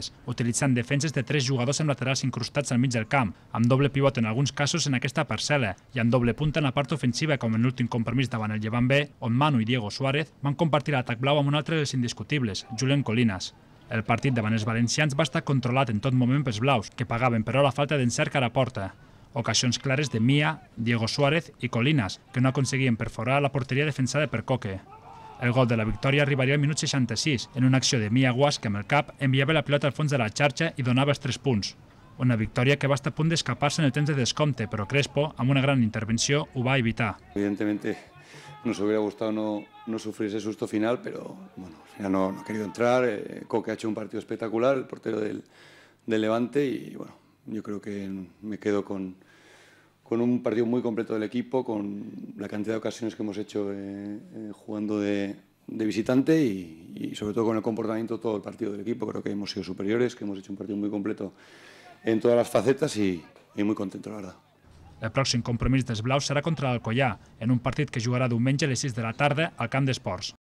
defenses, utilitzant defenses de tres jugadors amb laterals incrustats al mig del camp, amb doble pivot en alguns casos en aquesta parcel·la i amb doble punta en la part ofensiva com en l'últim compromís davant el Llevant B, on Manu i Diego Suárez van compartir l'atac blau amb un altre dels indiscutibles, Julen Colinas. El partit davant els valencians va estar controlat en tot moment pels blaus, que pagaven però la falta d'encert a la porta. Ocasions clares de Mia, Diego Suárez i Colinas, que no aconseguien perforar la porteria defensada per Coque. El gol de la victòria arribaria al minut 66, en una acció de Mia Guas que amb el cap enviava la pilota al fons de la xarxa i donava els 3 punts. Una victòria que va estar a punt d'escapar-se en el temps de descompte, però Crespo, amb una gran intervenció, ho va evitar. Evidentemente nos hubiera gustado no, no sufrir ese susto final, pero bueno, al no, no ha querido entrar. Eh, Coque ha hecho un partido espectacular, el portero del, del Levante, y bueno, yo creo que me quedo con, con un partido muy completo del equipo, con la cantidad de ocasiones que hemos hecho eh, eh, jugando de, visitante y, sobre todo con el comportamiento todo el partido del equipo. Creo que hemos sido superiores, que hemos hecho un partido muy completo en todas las facetas y, muy contento la verdad. El próximo compromiso de blaus será contra Alcoyá, en un partido que jugará diumenge a les 6 de la tarde al Camp Sports.